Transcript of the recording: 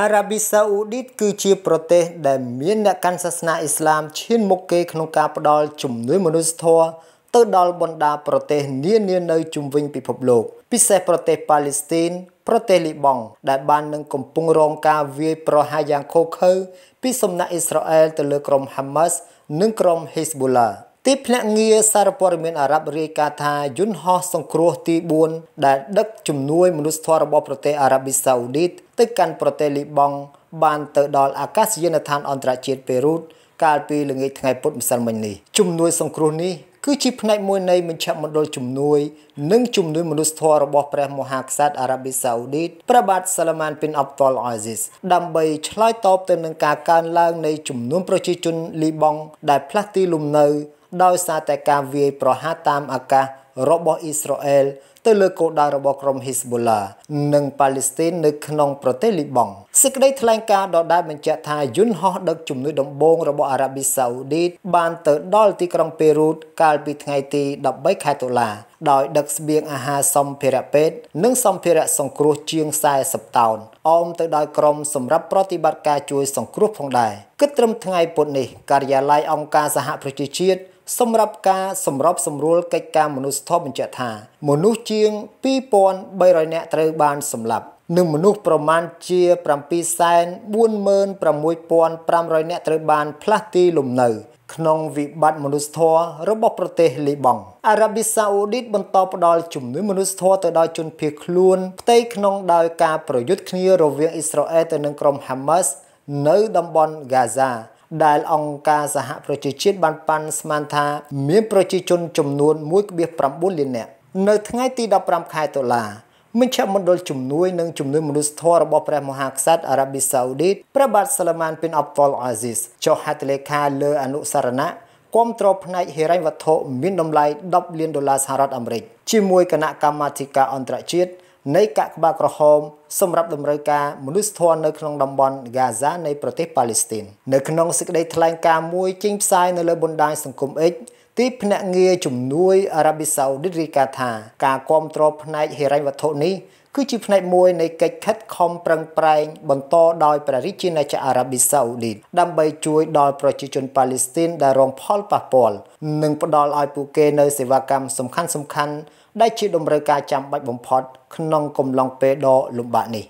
អារ៉ាប៊ីសាអូឌីតគឺជាប្រទេសដែលមានអ្នកកាន់សាសនាអ៊ីស្លាមឈានមុខគេក្នុងការផ្ដល់ជំនួយមនុស្សធម៌ទៅដល់បណ្ដាប្រទេសនានានៅជុំវិញពិភពលោក ពិសេសប្រទេសប៉ាឡេស្ទីន ប្រទេសលីបង់ដែលបាននឹងកំពុងរងការវាយប្រហារយ៉ាងឃោឃៅពីសំណាក់អ៊ីស្រាអែលទៅលើក្រុមហាម៉ាស់និងក្រុម Hezbollah ទីភ្នាក់ងារសារព័ត៌មានអារ៉ាប់រាយការណ៍ថាយន្តហោះសង្គ្រោះទី4ដែលដឹកជំនួយមនុស្សធម៌របស់ប្រទេសអារ៉ាប៊ីសាអូឌីតទៅកាន់ប្រទេសលីបង់បានទៅដល់អាកាសយានដ្ឋានអន្តរជាតិប៉េរូតកាលពីល្ងាចថ្ងៃពុធម្សិលមិញនេះជំនួយសង្គ្រោះនេះគឺជាផ្នែកមួយនៃមជ្ឈមណ្ឌលជំនួយនិងជំនួយមនុស្សធម៌របស់ព្រះមហាក្សត្រអារ៉ាប៊ីសាអូឌីតព្រះបាទសាឡាម៉ានប៊ីនអាប់តុលអាហ្ស៊ីសដើម្បីឆ្លើយតបទៅនឹងការកើនឡើងនៃចំនួនប្រជាជនលីបង់ដែលផ្លាស់ទីលំនៅដោយសារតែការវាយប្រហារតាមអាកាសរបស់អ៊ីស្រាអែលទៅលើគោលដៅរបស់ក្រុម Hezbollah និងប៉ាឡេស្ទីននៅក្នុងប្រទេសលីបង់សេចក្តីថ្លែងការណ៍ដដែលបញ្ជាក់ថាយន្តហោះដឹកជំនួយដំបូងរបស់អារ៉ាប៊ីសាអូឌីតបានទៅដល់ទីក្រុងប៉េរូតកាលពីថ្ងៃទី13ខែតុលា ដោយដឹកស្បៀងអាហារសម្ភារៈពេទ្យនិងសម្ភារៈសង្គ្រោះជាង40តោនអមទៅដោយក្រុមសម្រាប់ប្រតិបត្តិការជួយសង្គ្រោះផងដែរគិតត្រឹមថ្ងៃពុធនេះការិយាល័យអង្គការសហប្រជាជាតិសម្រាប់ការសម្របសម្រួលកិច្ចការមនុស្សស្ថបបញ្ជាក់ថាមនុស្សជាង2300នាក់ត្រូវបានសម្លាប់និងមនុស្សប្រមាណជា746,500នាក់ត្រូវបានផ្លាស់ទីលំនៅ ក្នុងវិបត្តិមនុស្សធម៌របស់ប្រទេសលីបង់អារ៉ាប៊ីសាអូឌីតបន្តផ្ដល់ជំនួយមនុស្សធម៌ទៅដល់ជនភៀសខ្លួនផ្ទៃក្នុងដោយការប្រយុទ្ធគ្នារវាងអ៊ីស្រាអែលទៅនឹងក្រុមហាម៉ាស់នៅតំបន់ហ្គាហ្សាដែលអង្គការសហប្រជាជាតិបានប៉ាន់ស្មានថាមានប្រជាជនចំនួន1.9លាននាក់នៅថ្ងៃទី15ខែតុលាមជ្ឈមណ្ឌលជំនួយនិងជំនួយមនុស្សធម៌របស់ព្រះមហាក្សត្រអារ៉ាប៊ីសាអូឌីតព្រះបាទសាឡម៉ានប៊ីនអាប់តុលអាស៊ីសចុះហត្ថលេខាលើអនុសារណៈគាំទ្រផ្នែកហិរញ្ញវត្ថុមានតម្លៃ10លានដុល្លារសហរដ្ឋអាមេរិកជាមួយគណៈកម្មាធិការអន្តរជាតិនៃកាកបាទក្រហមសម្រាប់តម្រូវការមនុស្សធម៌នៅក្នុងតំបន់ Gaza នៃប្រទេសប៉ាឡេស្ទីននៅក្នុងសេចក្តីថ្លែងការណ៍មួយចេញផ្សាយនៅលើបណ្ដាញសង្គម X ទីភ្នាក់ងារជំនួយ អារ៉ាប៊ីសាអូឌីតរាយការណ៍ថាការគ្រប់គ្រងផ្នែកហិរញ្ញវត្ថុនេះគឺជាផ្នែកមួយនៃកិច្ចខិតខំប្រឹងប្រែង បន្តដោយព្រះរាជាណាចក្រអារ៉ាប៊ីសាអូឌីតដើម្បីជួយដល់ប្រជាជនប៉ាឡេស្ទីនដែលរងផលប៉ះពាល់និងផ្តល់ឲ្យពួកគេនូវសេវាកម្មសំខាន់ៗដែលជាតម្រូវការចាំបាច់បំផុតក្នុងកំឡុងពេលដ៏លំបាកនេះ